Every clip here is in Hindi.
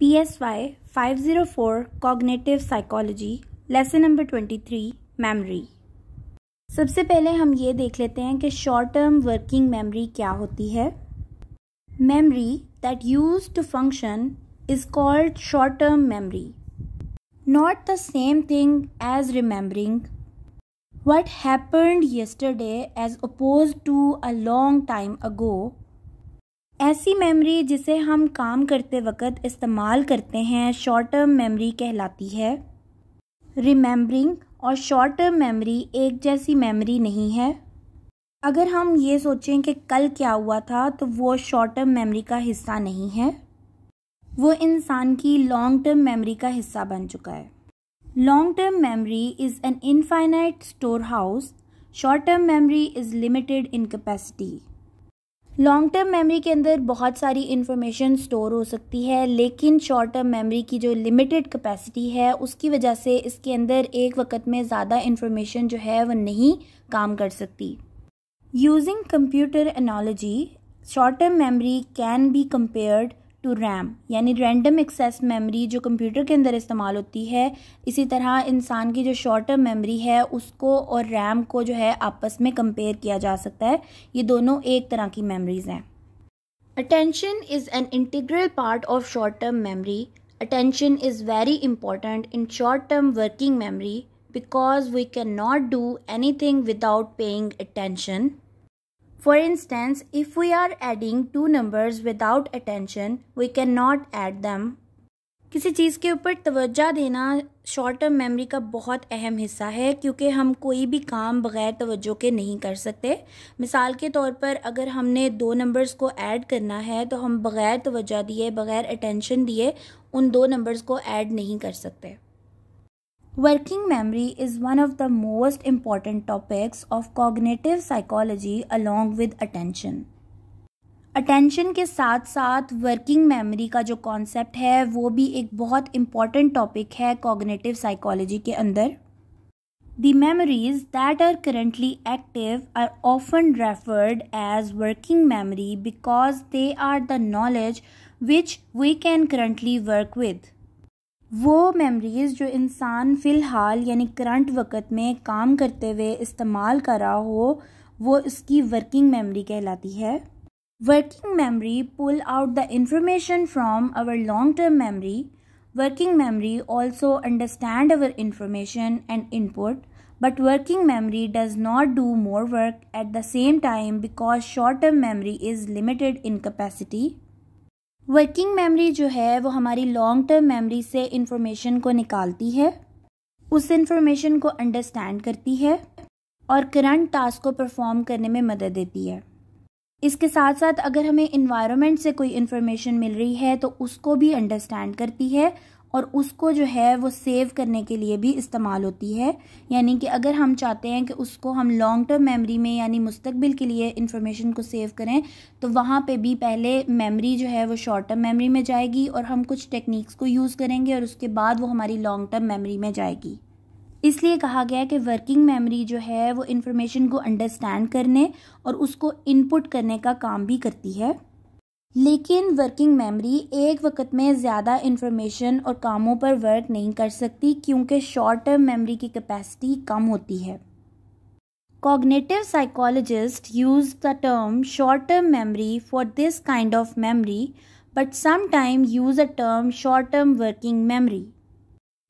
P S Y five zero four cognitive psychology lesson number twenty three memory सबसे पहले हम ये देख लेते हैं कि शॉर्ट टर्म वर्किंग मेमरी क्या होती है memory that use to function is called short term memory not the same thing as remembering what happened yesterday as opposed to a long time ago ऐसी मेमोरी जिसे हम काम करते वक्त इस्तेमाल करते हैं शॉर्ट टर्म मेमोरी कहलाती है रिमेम्बरिंग और शॉर्ट टर्म मेमोरी एक जैसी मेमोरी नहीं है अगर हम ये सोचें कि कल क्या हुआ था तो वो शॉर्ट टर्म मेमोरी का हिस्सा नहीं है वो इंसान की लॉन्ग टर्म मेमोरी का हिस्सा बन चुका है long term memory is an infinite store house short term memory is limited in capacity long term memory के अंदर बहुत सारी इन्फॉर्मेशन स्टोर हो सकती है लेकिन शॉर्ट टर्म मेमोरी की जो लिमिटेड कैपेसिटी है उसकी वजह से इसके अंदर एक वक्त में ज़्यादा इन्फॉर्मेशन जो है वह नहीं काम कर सकती using computer analogy short term memory can be compared to RAM यानी रैंडम एक्सेस मेमोरी जो कंप्यूटर के अंदर इस्तेमाल होती है इसी तरह इंसान की जो शॉर्ट टर्म मेमोरी है उसको और रैम को जो है आपस में कंपेयर किया जा सकता है ये दोनों एक तरह की मेमोरीज हैं attention is an integral part of short term memory attention is very important in short term working memory because we can not do anything without paying attention For instance, if we are adding two numbers without attention, we cannot add them. किसी चीज़ के ऊपर तवज्जा देना शॉर्ट टर्म मेमोरी का बहुत अहम हिस्सा है क्योंकि हम कोई भी काम बग़ैर तवज्जो के नहीं कर सकते मिसाल के तौर पर अगर हमने दो नंबर्स को ऐड करना है तो हम बग़ैर तवज्जा दिए बग़ैर अटेंशन दिए उन दो नंबर्स को ऐड नहीं कर सकते Working memory is one of the most important topics of cognitive psychology along with attention. Attention के साथ साथ वर्किंग मेमोरी का जो concept है वो भी एक बहुत इम्पॉर्टेंट टॉपिक है कॉग्नेटिव साइकोलॉजी के अंदर The memories that are currently active are often referred as working memory because they are the knowledge which we can currently work with. वो मेमोरीज़ जो इंसान फ़िलहाल यानी करंट वक्त में काम करते हुए इस्तेमाल कर रहा हो वो उसकी वर्किंग मेमोरी कहलाती है working memory pull out the information from our long term memory working memory also understand our information and input but working memory does not do more work at the same time because short term memory is limited in capacity working memory जो है वो हमारी लॉन्ग टर्म मेमोरी से इंफॉर्मेशन को निकालती है उस इंफॉर्मेशन को अंडरस्टैंड करती है और करंट टास्क को परफॉर्म करने में मदद देती है इसके साथ साथ अगर हमें इन्वायरमेंट से कोई इन्फॉर्मेशन मिल रही है तो उसको भी अंडरस्टैंड करती है और उसको जो है वो सेव करने के लिए भी इस्तेमाल होती है यानी कि अगर हम चाहते हैं कि उसको हम लॉन्ग टर्म मेमोरी में यानी मुस्तबिल के लिए इन्फॉर्मेशन को सेव करें तो वहाँ पे भी पहले मेमोरी जो है वो शॉर्ट टर्म मेमोरी में जाएगी और हम कुछ टेक्निक्स को यूज़ करेंगे और उसके बाद वो हमारी लॉन्ग टर्म मेमोरी में जाएगी इसलिए कहा गया है कि वर्किंग मेमोरी जो है वो इन्फॉर्मेशन को अंडरस्टैंड करने और उसको इनपुट करने का काम भी करती है लेकिन वर्किंग मेमोरी एक वक्त में ज़्यादा इंफॉर्मेशन और कामों पर वर्क नहीं कर सकती क्योंकि शॉर्ट टर्म मेमोरी की कैपेसिटी कम होती है cognitive psychologist use the term short term memory for this kind of memory but some time use a term short term working memory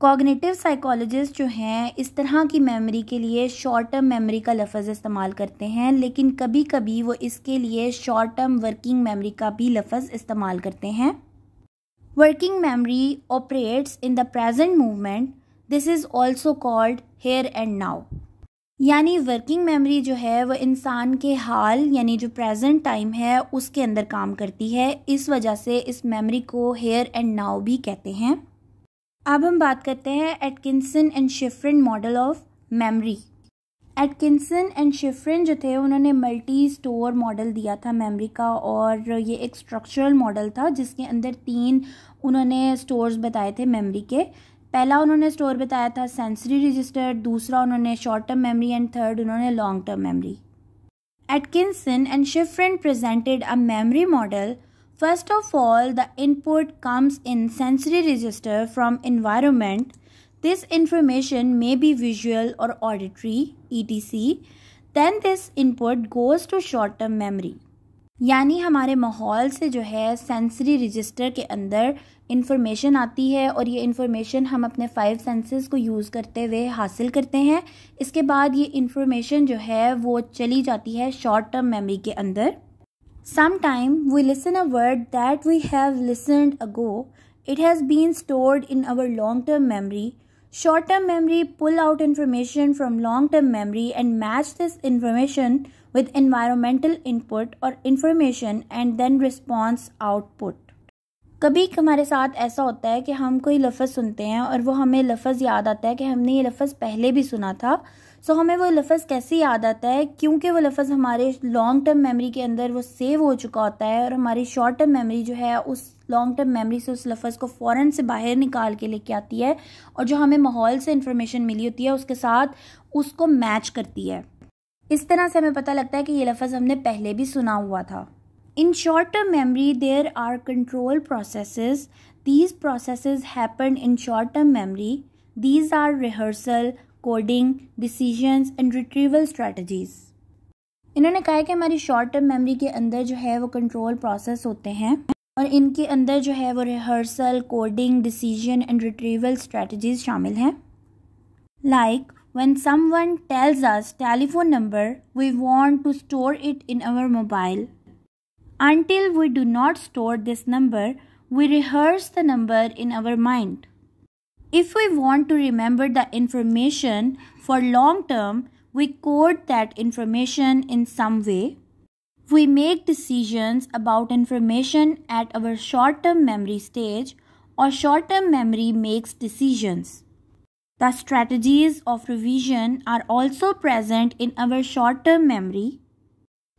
cognitive psychologist जो हैं इस तरह की मेमोरी के लिए शॉर्ट टर्म मेमोरी का लफ्ज़ इस्तेमाल करते हैं लेकिन कभी कभी वो इसके लिए शॉर्ट टर्म वर्किंग मेमोरी का भी लफ्ज़ इस्तेमाल करते हैं working memory operates in the present movement this is also called here and now यानी वर्किंग मेमोरी जो है वह इंसान के हाल यानी जो प्रेजेंट टाइम है उसके अंदर काम करती है इस वजह से इस मेमोरी को हेयर एंड नाउ भी कहते हैं अब हम बात करते हैं Atkinson and Shiffrin model of memory Atkinson and Shiffrin जो थे उन्होंने मल्टी स्टोर मॉडल दिया था मेमोरी का और ये एक स्ट्रक्चरल मॉडल था जिसके अंदर तीन उन्होंने स्टोर्स बताए थे मेमोरी के पहला उन्होंने स्टोर बताया था सेंसरी रजिस्टर दूसरा उन्होंने short term memory and third उन्होंने long term memory Atkinson and Shiffrin presented a memory model First of all, the input comes in sensory register from environment. This information may be visual or auditory, etc. Then this input goes to short term memory. यानी हमारे माहौल से जो है सेंसरी रजिस्टर के अंदर इन्फॉर्मेशन आती है और ये इन्फॉर्मेशन हम अपने फाइव सेंसेस को यूज़ करते हुए हासिल करते हैं इसके बाद ये इन्फॉर्मेशन जो है वो चली जाती है शॉर्ट टर्म मेमोरी के अंदर Sometime we listen a word that we have listened ago. It has been stored in our long-term memory. Short-term memory pull out information from long-term memory and match this information with environmental input or information and then response output. कभी हमारे साथ ऐसा होता है कि हम कोई लफ्ज़ सुनते हैं और वो हमें लफ्ज़ याद आता है कि हमने ये लफ्ज़ पहले भी सुना था सो हमें वो लफ्ज़ कैसे याद आता है क्योंकि वो लफ्ज़ हमारे लॉन्ग टर्म मेमोरी के अंदर वो सेव हो चुका होता है और हमारी शॉर्ट टर्म मेमोरी जो है उस लॉन्ग टर्म मेमोरी से उस लफ्ज़ को फ़ौरन से बाहर निकाल के लेके आती है और जो हमें माहौल से इंफॉर्मेशन मिली होती है उसके साथ उसको मैच करती है इस तरह से हमें पता लगता है कि ये लफ्ज़ हमने पहले भी सुना हुआ था in short term memory there are control process these process happen in short term memory these are rehearsal coding decisions and retrieval strategies इन्होंने कहा है कि हमारी शॉर्ट टर्म मेमोरी के अंदर जो है वो कंट्रोल प्रोसेस होते हैं और इनके अंदर जो है वो rehearsal coding decision and retrieval strategies शामिल हैं like one someone tells us telephone number we want to store it in our mobile until we do not store this number we rehearse the number in our mind If we want to remember the information for long term, we code that information in some way. We make decisions about information at our short term memory stage, or short term memory makes decisions. The strategies of revision are also present in our short term memory.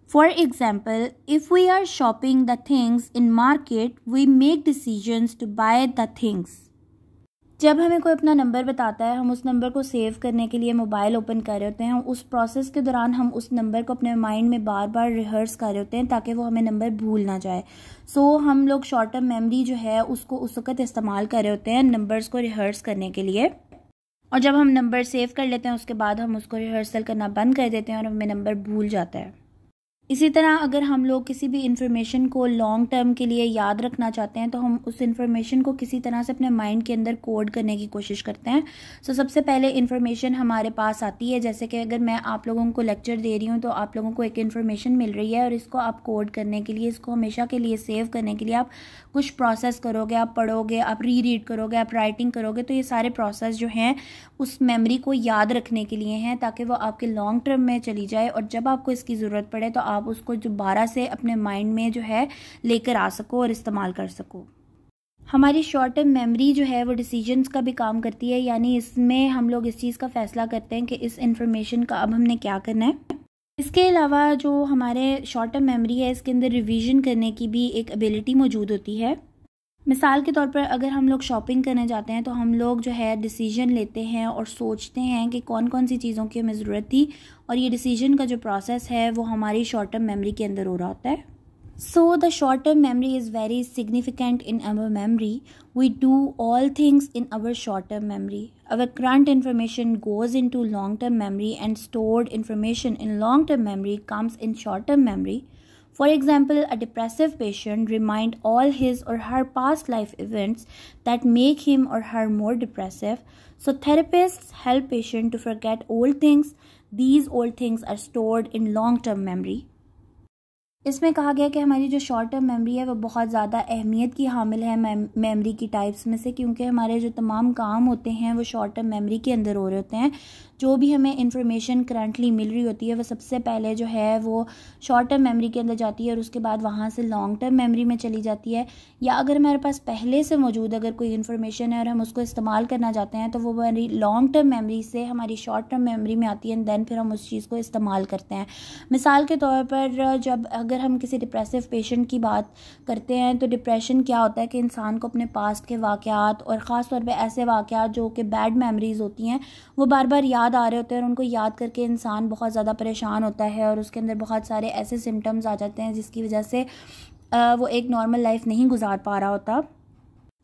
For example, if we are shopping the things in market, we make decisions to buy the things. जब हमें कोई अपना नंबर बताता है हम उस नंबर को सेव करने के लिए मोबाइल ओपन कर रहे होते हैं उस प्रोसेस के दौरान हम उस नंबर को अपने माइंड में बार बार रिहर्स कर रहे होते हैं ताकि वो हमें नंबर भूल ना जाए सो so, हम लोग शॉर्ट टर्म मेमोरी जो है उसको उस वक्त इस्तेमाल कर रहे होते हैं नंबर्स को रिहर्स करने के लिए और जब हम नंबर सेव कर लेते हैं उसके बाद हम उसको रिहर्सल करना बंद कर देते हैं और हमें नंबर भूल जाता है इसी तरह अगर हम लोग किसी भी इन्फॉर्मेशन को लॉन्ग टर्म के लिए याद रखना चाहते हैं तो हम उस इन्फॉर्मेशन को किसी तरह से अपने माइंड के अंदर कोड करने की कोशिश करते हैं सो so, सबसे पहले इन्फॉर्मेशन हमारे पास आती है जैसे कि अगर मैं आप लोगों को लेक्चर दे रही हूँ तो आप लोगों को एक इन्फॉर्मेशन मिल रही है और इसको आप कोड करने के लिए इसको हमेशा के लिए सेव करने के लिए आप कुछ प्रोसेस करोगे आप पढ़ोगे आप री रीड करोगे आप राइटिंग करोगे तो ये सारे प्रोसेस जो हैं उस मेमरी को याद रखने के लिए हैं ताकि वो आपके लॉन्ग टर्म में चली जाए और जब आपको इसकी ज़रूरत पड़े तो आप आप उसको दोबारा से अपने माइंड में जो है लेकर आ सको और इस्तेमाल कर सको हमारी शॉर्ट टर्म मेमोरी जो है वो डिसीजंस का भी काम करती है यानी इसमें हम लोग इस चीज़ का फैसला करते हैं कि इस इन्फॉर्मेशन का अब हमने क्या करना है इसके अलावा जो हमारे शॉर्ट टर्म मेमोरी है इसके अंदर रिवीजन करने की भी एक एबिलिटी मौजूद होती है मिसाल के तौर पर अगर हम लोग शॉपिंग करने जाते हैं तो हम लोग जो है डिसीजन लेते हैं और सोचते हैं कि कौन कौन सी चीज़ों की हमें ज़रूरत थी और ये डिसीजन का जो प्रोसेस है वो हमारी शॉर्ट टर्म मेमोरी के अंदर हो रहा होता है so the short term memory is very significant in our memory we do all things in our short term memory our current information goes into long term memory and stored information in long term memory comes in short term memory For example, a depressive patient remind all his or her past life events that make him or her more depressive. So therapists help patient to forget old things. These old things are stored in long-term memory. इसमें कहा गया कि हमारी जो शॉर्ट टर्म मेमोरी है वो बहुत ज़्यादा अहमियत की हामिल है मेमोरी की टाइप्स में से क्योंकि हमारे जो तमाम काम होते हैं वो शॉर्ट टर्म मेमोरी के अंदर हो रहे होते हैं जो भी हमें इंफॉर्मेशन करंटली मिल रही होती है वो सबसे पहले जो है वो शॉर्ट टर्म मेमोरी के अंदर जाती है और उसके बाद वहाँ से लॉन्ग टर्म मेमोरी में चली जाती है या अगर हमारे पास पहले से मौजूद अगर कोई इन्फॉर्मेशन है और हम उसको इस्तेमाल करना चाहते हैं तो वो हमारी लॉन्ग टर्म मेमोरी से हमारी शॉर्ट टर्म मेमोरी में आती है एंड देन फिर हम उस चीज़ को इस्तेमाल करते हैं मिसाल के तौर पर जब अगर अगर हम किसी डिप्रेसिव पेशेंट की बात करते हैं तो डिप्रेशन क्या होता है कि इंसान को अपने पास्ट के वाक़ और ख़ास तौर पर ऐसे वाक़ात जो कि बैड मेमरीज़ होती हैं वो बार बार याद आ रहे होते हैं और उनको याद करके इंसान बहुत ज़्यादा परेशान होता है और उसके अंदर बहुत सारे ऐसे सिम्टम्स आ जाते हैं जिसकी वजह से वो एक नॉर्मल लाइफ नहीं गुजार पा रहा होता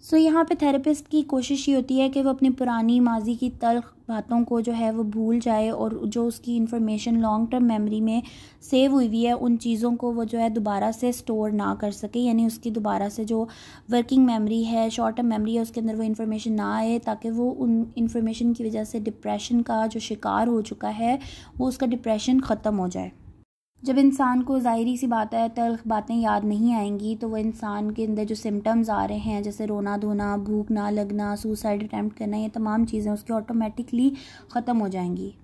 सो so, यहाँ पे थेरेपिस्ट की कोशिश ये होती है कि वो अपनी पुरानी माजी की तल्ख बातों को जो है वो भूल जाए और जो उसकी इन्फॉर्मेशन लॉन्ग टर्म मेमोरी में सेव हुई हुई है उन चीज़ों को वो जो है दोबारा से स्टोर ना कर सके यानी उसकी दोबारा से जो वर्किंग मेमोरी है शॉर्ट टर्म मेमोरी है उसके अंदर वो इन्फॉर्मेशन ना आए ताकि वो उन इन्फॉर्मेशन की वजह से डिप्रेशन का जो शिकार हो चुका है वो उसका डिप्रेशन ख़त्म हो जाए जब इंसान को ज़ाहरी सी बात है तल्ख बातें याद नहीं आएंगी तो वह इंसान के अंदर जो सिम्टम्स आ रहे हैं जैसे रोना धोना भूख ना लगना सुसाइड अटैम्प्ट करना ये तमाम चीज़ें उसकी ऑटोमेटिकली ख़त्म हो जाएंगी